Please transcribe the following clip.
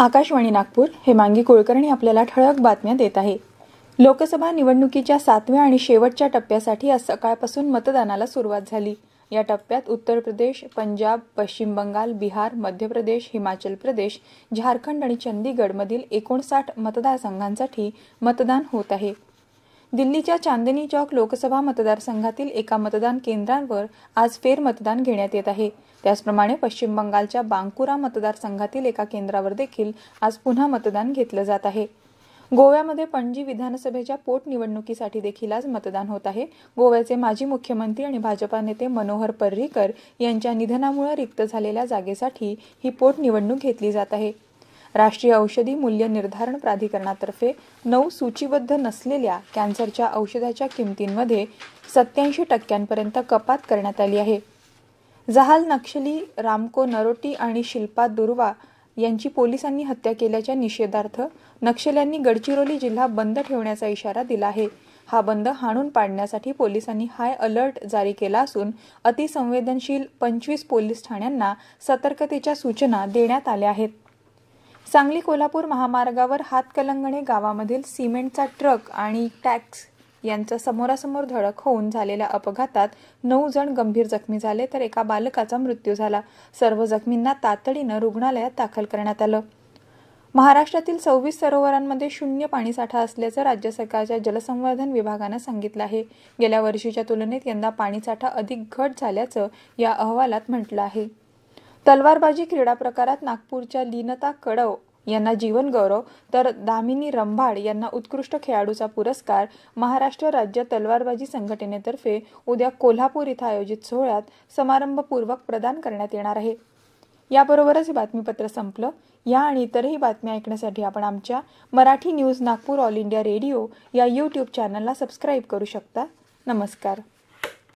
आकाशवाणी नागपूर हे मांगी कुलकर्णी आपल्याला ठळक बातम्या देत आहे लोकसभा निवडणुकीच्या सातव्या आणि शेवटच्या टप्प्यासाठी आज सकाळपासून मतदानाला सुरुवात झाली या टप्प्यात उत्तर प्रदेश पंजाब पश्चिम बंगाल बिहार मध्य प्रदेश हिमाचल प्रदेश झारखंड आणि चंदीगडमधील एकोणसाठ मतदारसंघांसाठी मतदान होत आहे दिल्लीच्या चांदनी चौक लोकसभा मतदारसंघातील एका मतदान केंद्रांवर आज फेरमतदान घेण्यात येत आहे त्याचप्रमाणे पश्चिम बंगालच्या बांकुरा मतदारसंघातील एका केंद्रावर देखील आज पुन्हा मतदान घेतलं जात आहे गोव्यामध्ये पणजी विधानसभेच्या पोटनिवडणुकीसाठी देखील आज मतदान होत आहे गोव्याचे माजी मुख्यमंत्री आणि भाजपा नेते मनोहर पर्रीकर यांच्या निधनामुळे रिक्त झालेल्या जागेसाठी ही पोटनिवडणूक घेतली जात आहे राष्ट्रीय औषधी मूल्य निर्धारण प्राधिकरणातर्फे नऊ सूचीबद्ध नसलेल्या कॅन्सरच्या औषधाच्या किमतींमध्ये सत्याऐंशी टक्क्यांपर्यंत कपात करण्यात आली आहे जहाल नक्षली रामको नरोटी आणि शिल्पा दुर्वा यांची पोलिसांनी हत्या केल्याच्या निषेधार्थ नक्षल्यांनी गडचिरोली जिल्हा बंद ठेवण्याचा इशारा दिला आहे हा बंद हाणून पाडण्यासाठी पोलिसांनी हाय अलर्ट जारी केला असून अतिसंवेदनशील पंचवीस पोलीस ठाण्यांना सतर्कतेच्या सूचना देण्यात आल्या आहेत सांगली कोल्हापूर महामार्गावर हातकलंगणे गावामधील सिमेंटचा ट्रक आणि टॅक्स यांचा समोरासमोर धडक होऊन झालेल्या अपघातात नऊ जण गंभीर जखमी झाले तर एका बालकाचा मृत्यू झाला सर्व जखमींना तातडीनं रुग्णालयात दाखल करण्यात आलं महाराष्ट्रातील सव्वीस सरोवरांमध्ये शून्य पाणीसाठा असल्याचं राज्य सरकारच्या जलसंवर्धन विभागानं सांगितलं आहे गेल्या वर्षीच्या तुलनेत यंदा पाणीसाठा अधिक घट झाल्याचं या अहवालात म्हटलं आहे तलवारबाजी क्रीडा प्रकारात नागपूरच्या लीनता कडव यांना जीवनगौरव तर दामिनी रंभाड यांना उत्कृष्ट खेळाडूचा पुरस्कार महाराष्ट्र राज्य तलवारबाजी संघटनेतर्फे उद्या कोल्हापूर इथं आयोजित सोहळ्यात समारंभपूर्वक प्रदान करण्यात येणार आहे याबरोबरच हे बातमीपत्र संपलं या आणि इतरही बातम्या ऐकण्यासाठी आपण आमच्या Marathi news Nagpur All India Radio या यूट्यूब चॅनलला सबस्क्राईब करू शकता नमस्कार